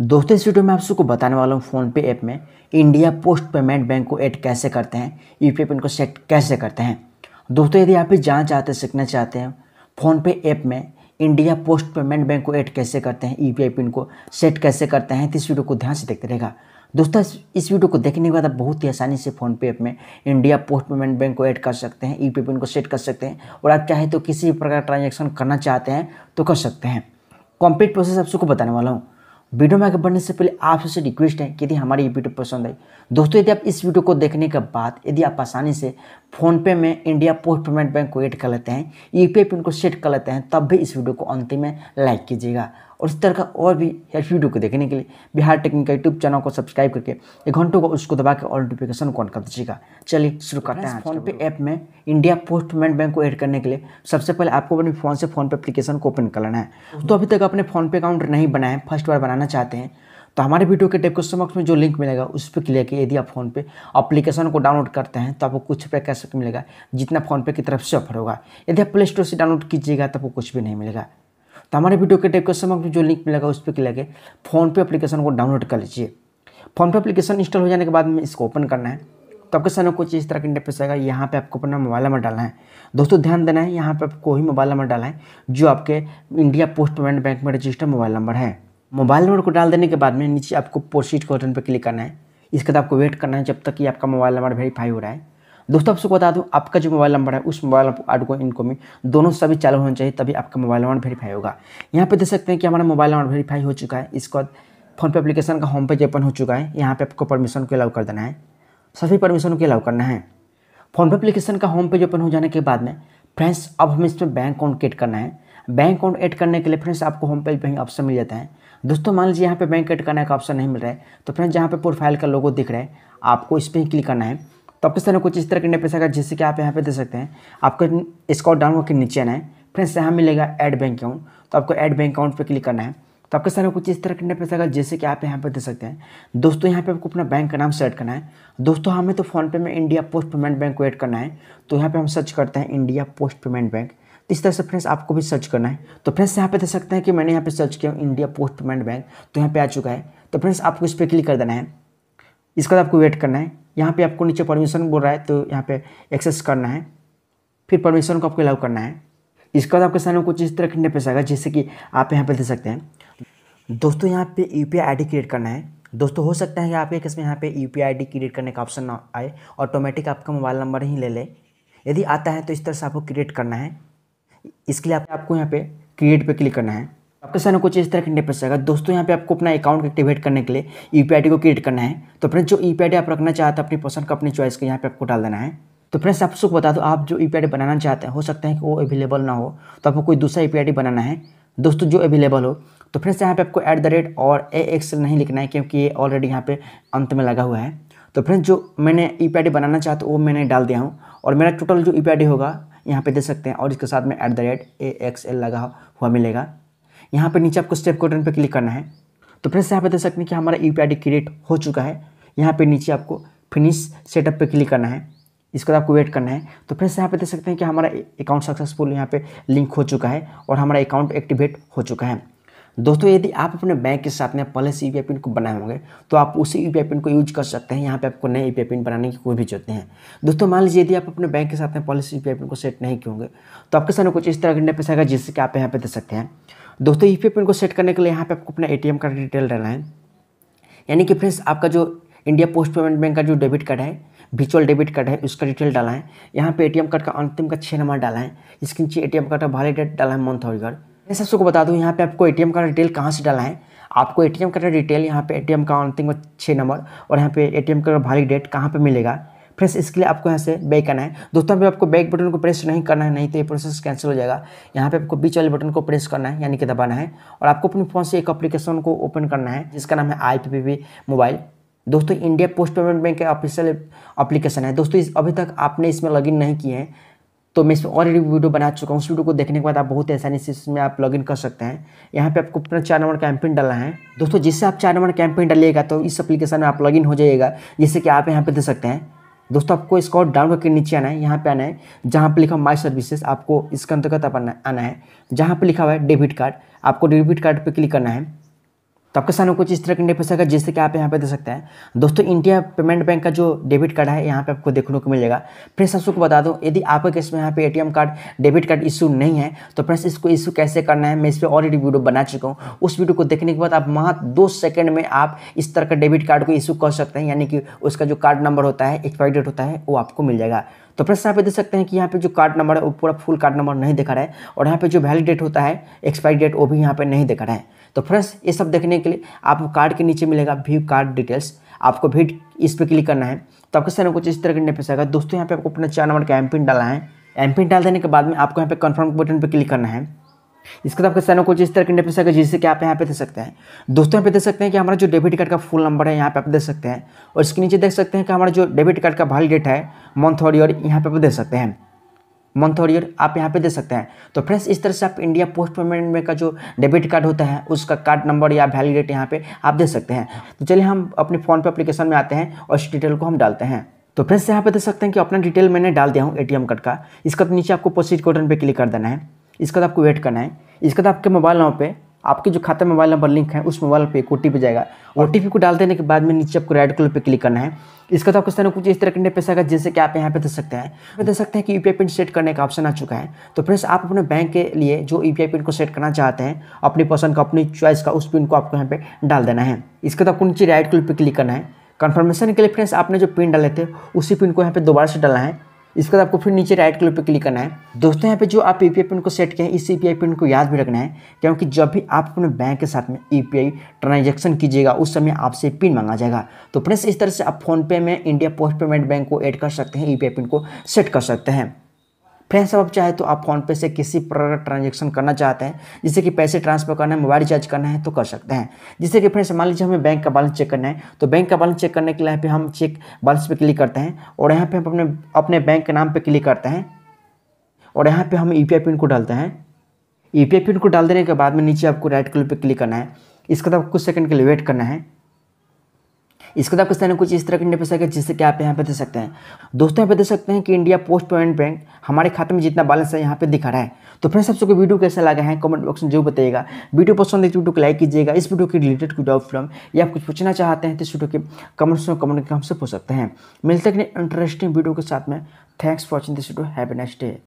दोस्तों इस वीडियो में आप सबको बताने वाला हूँ फ़ोनपे ऐप में इंडिया पोस्ट पेमेंट बैंक को ऐड कैसे करते हैं यू पी पिन को सेट कैसे करते हैं दोस्तों यदि आप ये जान चाहते हैं सीखना चाहते हैं फ़ोनपे ऐप में इंडिया पोस्ट पेमेंट बैंक को ऐड कैसे करते हैं यू पिन को सेट कैसे करते हैं तो इस वीडियो को ध्यान से देखते रहेगा दोस्तों इस वीडियो को देखने के बाद आप बहुत ही आसानी से फ़ोनपे ऐप में इंडिया पोस्ट पेमेंट बैंक को ऐड कर सकते हैं यू पिन को सेट कर सकते हैं और आप चाहे तो किसी भी प्रकार ट्रांजेक्शन करना चाहते हैं तो कर सकते हैं कंप्लीट प्रोसेस आप सबको बताने वाला हूँ वीडियो में आगे बढ़ने से पहले आप सबसे रिक्वेस्ट है कि यदि हमारी ये वीडियो पसंद आई दोस्तों यदि आप इस वीडियो को देखने के बाद यदि आप आसानी से फ़ोनपे में इंडिया पोस्ट पेमेंट बैंक को एड कर लेते हैं यू पिन को सेट कर लेते हैं तब भी इस वीडियो को अंतिम में लाइक कीजिएगा और इस तरह का और भी हेल्प वीडियो को देखने के लिए बिहार टेक्निक यूट्यूब चैनल को सब्सक्राइब करके एक घंटों को उसको दबा के और नोटिफिकेशन को ऑन कर दीजिएगा चलिए शुरू करते हैं फोनपे ऐप में इंडिया पोस्ट पेमेंट बैंक को ऐड करने के लिए सबसे पहले आपको अपने फ़ोन से फ़ोनपे अपलीकेशन को ओपन करना है तो अभी तक अपने फ़ोनपे अकाउंट नहीं बनाए फर्स्ट बार बनाना चाहते हैं तो हमारे वीडियो के क्वेश्चन बॉक्स में जो लिंक मिलेगा उस पर क्लिक किया यदि आप फोन पे अपलीकेशन को डाउनलोड करते हैं तो आपको कुछ पे कैसे मिलेगा जितना फोन पे की तरफ से ऑफर होगा यदि आप प्ले स्टोर से डाउनलोड कीजिएगा तो आपको कुछ भी नहीं मिलेगा तो हमारे वीडियो के डिस्क्रिप्शन में जो लिंक मिलेगा उस पर क्लिक करके पे एप्लीकेशन को डाउनलोड कर लीजिए फोन पे एप्लीकेशन इंस्टॉल हो जाने के बाद में इसको ओपन करना है तो आपके सामने कुछ इस तरह का इंटरफेस आएगा यहाँ पे आपको अपना मोबाइल नंबर डालना है दोस्तों ध्यान देना है यहाँ पे आपको वही मोबाइल नंबर डालना है जो आपके इंडिया पोस्ट पेमेंट बैंक में रजिस्टर मोबाइल नंबर है मोबाइल नंबर को डाल देने के बाद में नीचे आपको प्रोसीड के बटन पर क्लिक करना है इसके बाद आपको वेट करना है जब तक कि आपका मोबाइल नंबर वेरीफाई हो रहा है दोस्तों आप सबको बता दूं आपका जो मोबाइल नंबर है उस मोबाइल इनको इनकमिंग दोनों सभी चालू होने चाहिए तभी आपका मोबाइल नंबर वेरीफाई होगा यहाँ पे देख सकते हैं कि हमारा मोबाइल नंबर वेरीफाई हो चुका है इसके बाद फोनपे अपलीकेशन का होम पेज ओपन हो चुका है यहाँ पे आपको परमिशन को अलाउ कर देना है सभी परमिशन को अलाउ करना है फोनपे अपलीकेशन का होम पेज ओपन हो जाने के बाद में फ्रेंड्स अब हमें इसमें बैंक अकाउंट एड करना है बैंक अकाउंट एड करने के लिए फ्रेंड्स आपको होम पेज पर ही ऑप्शन मिल जाता है दोस्तों मान लीजिए यहाँ पे बैंक एड करने का ऑप्शन नहीं मिल रहा है तो फ्रेंड्स यहाँ पे प्रोफाइल का लोगो दिख रहा है आपको इस पर ही क्लिक करना है तो आपको सर कुछ इस तरह का पैसा का जैसे कि आप यहाँ पे दे सकते हैं आपको स्कॉल डाउन होकर नीचे आना है फ्रेंड्स यहाँ मिलेगा एड बैंक अकाउंट तो आपको एड बैंक अकाउंट पर क्लिक करना है तो आपके सामने कुछ इस तरह का पैसा का जैसे कि आप यहाँ पर दे सकते हैं दोस्तों यहाँ पे आपको अपना बैंक का नाम सेलेक्ट करना है दोस्तों हमें तो फ़ोनपे में इंडिया पोस्ट पेमेंट बैंक को एड करना है तो यहाँ पे हम सर्च करते हैं इंडिया पोस्ट पेमेंट बैंक तो इस तरह से फ्रेंड्स आपको भी सर्च करना है तो फ्रेंड्स यहाँ पे दे सकते हैं कि मैंने यहाँ पे सर्च किया इंडिया पोस्ट पेमेंट बैंक तो यहाँ पे आ चुका है तो फ्रेंड्स आपको इस पर क्लिक कर देना है इसके बाद आपको वेट करना है यहाँ पे आपको नीचे परमिशन बोल रहा है तो यहाँ पे एक्सेस करना है फिर परमिशन को आपको अलाउ करना है इसके बाद आपके सामने कुछ इस तरह खंडे पैसा आएगा जैसे कि आप यहाँ पे दे सकते हैं दोस्तों यहाँ पे यू पी आई क्रिएट करना है दोस्तों हो सकता है कि आपके किस में यहाँ पे यू पी आई क्रिएट करने का ऑप्शन ना आए ऑटोमेटिक आपका मोबाइल नंबर ही ले ले यदि आता है तो इस तरह से आपको क्रिएट करना है इसके लिए आपको यहाँ पर क्रिएट पर क्लिक करना है आपका सामने कुछ इस तरह का इंटरफेस आएगा दोस्तों यहाँ पे आपको अपना अकाउंट एक्टिवेट करने के लिए यू e को क्रिएट करना है तो फ्रेंड्स जो ई e आप रखना चाहते हैं अपनी पसंद का अपनी चॉइस का यहाँ पे आपको डाल देना है तो फ्रेंड्स आप सबको बता दो आप जो यू e बनाना चाहते हैं हो सकता है कि वो अवेलेबल ना हो तो आपको कोई दूसरा यू बनाना है दोस्तों जो अवेलेबल हो तो फ्रेंड्स यहाँ पे आपको एट द रेट और ए एक्स नहीं लिखना है क्योंकि ये ऑलरेडी यहाँ पे अंत में लगा हुआ है तो फ्रेंड्स जो मैंने ई बनाना चाहता वो मैंने डाल दिया हूँ और मेरा टोटल जो ई होगा यहाँ पे दे सकते हैं और इसके साथ में at the rate A X L लगा हुआ मिलेगा यहाँ पर नीचे आपको स्टेप कोटन पर क्लिक करना है तो फ्रेंड्स यहाँ पर देख सकते हैं कि हमारा यू पी क्रिएट हो चुका है यहाँ पर नीचे आपको फिनिश सेटअप पर क्लिक करना है इसके बाद आपको वेट करना है तो फ्रेंड्स यहाँ पे देख सकते हैं कि हमारा अकाउंट e सक्सेसफुल यहाँ पे लिंक तो हो चुका है और हमारा अकाउंट एक्टिवेट हो चुका है दोस्तों यदि आप अपने बैंक के साथ में पहले से यू e पिन को बनाए होंगे तो आप उसी यू e पिन को यूज कर सकते हैं यहाँ पे आपको नए यू पिन बनाने की कोई भी जरूरत नहीं है दोस्तों मान लीजिए यदि आप अपने बैंक के साथ में पहले से यू पिन को सेट नहीं किए होंगे तो आपके सामने कुछ इस तरह का इंटरफेस आएगा जिससे कि आप यहाँ पे दे सकते हैं दोस्तों यू पिन को सेट करने के लिए यहाँ पे आपको अपना एटीएम कार्ड डिटेल डालना है यानी कि फ्रेंड्स आपका जो इंडिया पोस्ट पेमेंट बैंक का जो डेबिट कार्ड है वर्चुअल डेबिट कार्ड है उसका डिटेल डाला है यहाँ पे एटीएम कार्ड का अंतिम का छः नंबर डाला है इसके नीचे ए कार्ड का भारी डेट डाला है मंथ और मैं सबसे को बता दूँ यहाँ पे आपको ए कार्ड का डिटेल कहाँ से डाला है आपको ए कार्ड का डिटेल यहाँ पे ए का अंतिम का छः नंबर और यहाँ पे ए कार्ड का भारी डेट कहाँ पर मिलेगा फ्रेंड्स इसके लिए आपको यहाँ से बैक आना है दोस्तों अभी आपको बैक बटन को प्रेस नहीं करना है नहीं तो ये प्रोसेस कैंसिल हो जाएगा यहाँ पे आपको बीच वाले बटन को प्रेस करना है यानी कि दबाना है और आपको अपने फ़ोन से एक अप्लीकेशन को ओपन करना है जिसका नाम है आई मोबाइल दोस्तों इंडिया पोस्ट पेमेंट बैंक का ऑफिशियल अप्लीकेशन है दोस्तों अभी तक आपने इसमें लॉगिन नहीं किए हैं तो मैं इसमें ऑलरेडी वीडियो बना चुका हूँ उस वीडियो को देखने के बाद आप बहुत आसानी से इसमें आप लॉगिन कर सकते हैं यहाँ पे आपको अपना चार नंबर कैंपेन डालना है दोस्तों जिससे आप चार नंबर कैंपेन डालिएगा तो इस एप्लीकेशन में आप लॉगिन हो जाइएगा जैसे कि आप यहाँ पे दे सकते हैं दोस्तों आपको स्कॉट डाउन करके नीचे आना है यहाँ पे आना है जहाँ पे लिखा माई सर्विसेज आपको इसके अंतर्गत आना है जहाँ पे लिखा हुआ है डेबिट कार्ड आपको डेबिट कार्ड पे क्लिक करना है तो आपके सामने कुछ इस तरह का इंटरफेस आएगा जिससे कि आप यहाँ पे देख सकते हैं दोस्तों इंडिया पेमेंट बैंक का जो डेबिट कार्ड है यहाँ पे आपको देखने को मिलेगा फ्रेंड्स आप को बता दूँ यदि आपके केस में यहाँ पे ATM card debit card issue नहीं है तो फ्रेंड्स इसको इशू कैसे करना है मैं इस पर ऑलरेडी वीडियो बना चुका हूँ उस वीडियो को देखने के बाद आप महा दो सेकेंड में आप इस तरह का डेबिट कार्ड को इशू कर सकते हैं यानी कि उसका जो कार्ड नंबर होता है एक्सपायरी डेट होता है वो आपको मिल जाएगा तो फ्रेंड्स यहाँ पे देख सकते हैं कि यहाँ पे जो कार्ड नंबर है वो पूरा फुल कार्ड नंबर नहीं दिखा रहा है और यहाँ पे जो वैलिड डेट होता है एक्सपायरी डेट वो भी यहाँ पे नहीं दिखा रहा है तो फ्रेंड्स ये सब देखने के लिए आपको कार्ड के नीचे मिलेगा व्यू कार्ड डिटेल्स आपको भी इस पर क्लिक करना है तो आपके सर कुछ इस तरह करने पैसा आएगा दोस्तों यहाँ पे आपको अपना चार नंबर का एम पिन डाला है एम पिन डाल देने के बाद में आपको यहाँ पे कन्फर्म बटन पर क्लिक करना है इसके बाद आपके सर कुछ इस तरह का इंटरफेस आएगा जिससे कि आप यहाँ पे दे सकते हैं दोस्तों यहाँ पे देख सकते हैं कि हमारा जो डेबिट कार्ड का फुल नंबर है यहाँ पे आप दे सकते हैं और इसके नीचे देख सकते हैं कि हमारा जो डेबिट कार्ड का वैलिडेट है मंथ और ईयर यहाँ पे आप दे सकते हैं मंथ और ईयर आप यहाँ पे दे सकते हैं तो फ्रेंड्स इस तरह से आप इंडिया पोस्ट पेमेंट में का जो डेबिट कार्ड होता है उसका कार्ड नंबर या वैलिडेट यहाँ पे आप दे सकते हैं तो चलिए हम अपने फ़ोन पे एप्लीकेशन में आते हैं और इस डिटेल को हम डालते हैं तो फ्रेंड्स यहाँ पे दे सकते हैं कि अपना डिटेल मैंने डाल दिया हूँ ए कार्ड का इसका नीचे आपको प्रोसीड कोटन पर क्लिक कर देना है इसके बाद आपको वेट करना है इसके बाद आपके मोबाइल नंबर पर आपके जो में मोबाइल नंबर लिंक है उस मोबाइल पे एक ओ जाएगा ओ को डाल देने के बाद में नीचे आपको रेड कलर पे क्लिक करना है इसका तो आपको कुछ कुछ इस तरह के पैसा का जैसे कि आप यहाँ पे दे सकते हैं दे सकते हैं कि यू पिन सेट करने का ऑप्शन आ चुका है तो फ्रेंड्स आप अपने बैंक के लिए जो यू पिन को सेट करना चाहते हैं अपनी पसंद का अपनी चॉइस का उस पिन को आपको यहाँ पर डाल देना है इसका तो आपको नीचे राइट कलर पर क्लिक करना है कन्फर्मेशन के लिए फ्रेंड्स आपने जो पिन डाले थे उसी पिन को यहाँ पर दोबारा से डालना है इसके बाद आपको फिर नीचे राइट कलर पर क्लिक करना है दोस्तों यहाँ पे जो आप ईपीआई पिन को सेट किए हैं इस ईपीआई पिन को याद भी रखना है क्योंकि जब भी आप अपने बैंक के साथ में ईपीआई ट्रांजैक्शन कीजिएगा उस समय आपसे पिन मांगा जाएगा तो फ्रेंड्स इस तरह से आप फोनपे में इंडिया पोस्ट पेमेंट बैंक को ऐड कर सकते हैं ई पिन को सेट कर सकते हैं फ्रेंड्स अब आप चाहे तो आप फ़ोनपे से किसी का ट्रांजेक्शन करना चाहते हैं जैसे कि पैसे ट्रांसफर करना है मोबाइल रिचार्ज करना है तो कर सकते हैं जैसे कि फ्रेंड्स मान लीजिए हमें बैंक का बैलेंस चेक करना है तो बैंक का बैलेंस चेक करने के लिए यहाँ पे हम चेक बैलेंस पे क्लिक करते हैं और यहाँ पे हम अपने अपने बैंक के नाम पर क्लिक करते हैं और यहाँ पर हम यू e पिन को डालते हैं यू e पिन को डाल देने के बाद में नीचे आपको राइट कलर पर क्लिक करना है इसके बाद कुछ सेकंड के लिए वेट करना है इसके बाद क्वेश्चन कुछ इस तरह के इंटरफेस आएगा जिससे कि आप यहाँ पे दे सकते हैं दोस्तों यहाँ पे दे सकते हैं कि इंडिया पोस्ट पेमेंट बैंक हमारे खाते में जितना बैलेंस है यहाँ पे दिखा रहा है तो फ्रेंड्स आप सबको वीडियो कैसा लगा है कमेंट बॉक्स में जरूर बताइएगा वीडियो पसंद है वीडियो तो को लाइक कीजिएगा इस वीडियो के रिलेटेड कोई डाउट फ्रॉम या आप कुछ पूछना चाहते हैं तो इस वीडियो के कमेंट्स में कमेंट हमसे पूछ सकते हैं मिलते हैं इंटरेस्टिंग वीडियो के साथ में thanks for watching this video have next day